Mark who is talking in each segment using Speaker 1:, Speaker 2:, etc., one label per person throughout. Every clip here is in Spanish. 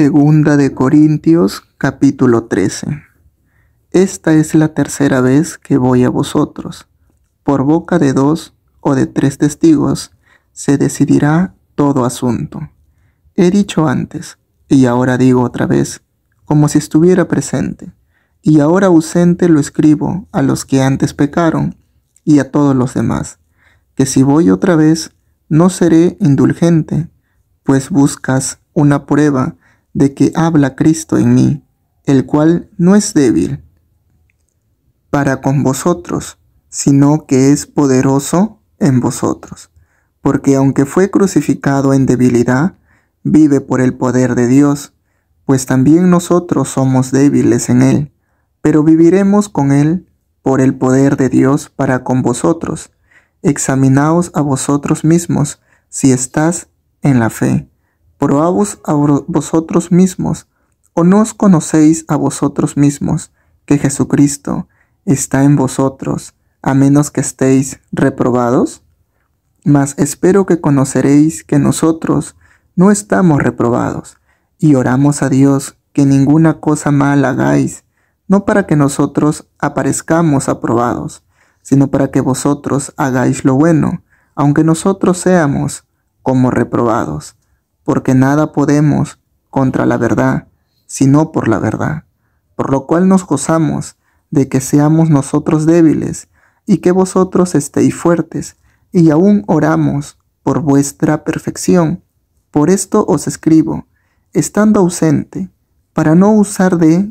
Speaker 1: Segunda de Corintios capítulo 13. Esta es la tercera vez que voy a vosotros. Por boca de dos o de tres testigos se decidirá todo asunto. He dicho antes, y ahora digo otra vez, como si estuviera presente, y ahora ausente lo escribo a los que antes pecaron y a todos los demás, que si voy otra vez, no seré indulgente, pues buscas una prueba de que habla Cristo en mí, el cual no es débil para con vosotros, sino que es poderoso en vosotros. Porque aunque fue crucificado en debilidad, vive por el poder de Dios, pues también nosotros somos débiles en él, pero viviremos con él por el poder de Dios para con vosotros. Examinaos a vosotros mismos si estás en la fe probaos a vosotros mismos, o no os conocéis a vosotros mismos, que Jesucristo está en vosotros, a menos que estéis reprobados? Mas espero que conoceréis que nosotros no estamos reprobados, y oramos a Dios que ninguna cosa mal hagáis, no para que nosotros aparezcamos aprobados, sino para que vosotros hagáis lo bueno, aunque nosotros seamos como reprobados porque nada podemos contra la verdad, sino por la verdad, por lo cual nos gozamos de que seamos nosotros débiles y que vosotros estéis fuertes, y aún oramos por vuestra perfección. Por esto os escribo, estando ausente, para no usar de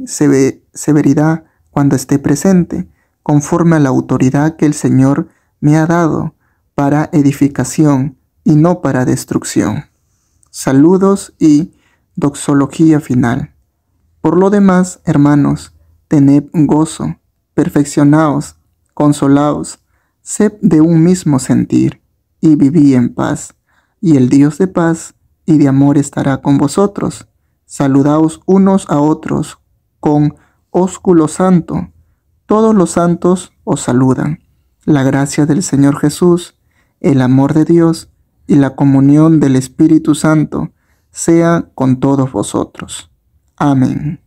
Speaker 1: severidad cuando esté presente, conforme a la autoridad que el Señor me ha dado para edificación y no para destrucción saludos y doxología final. Por lo demás, hermanos, tened gozo, perfeccionaos, consolaos, sed de un mismo sentir, y viví en paz, y el Dios de paz y de amor estará con vosotros. Saludaos unos a otros con ósculo santo. Todos los santos os saludan. La gracia del Señor Jesús, el amor de Dios, y la comunión del Espíritu Santo sea con todos vosotros. Amén.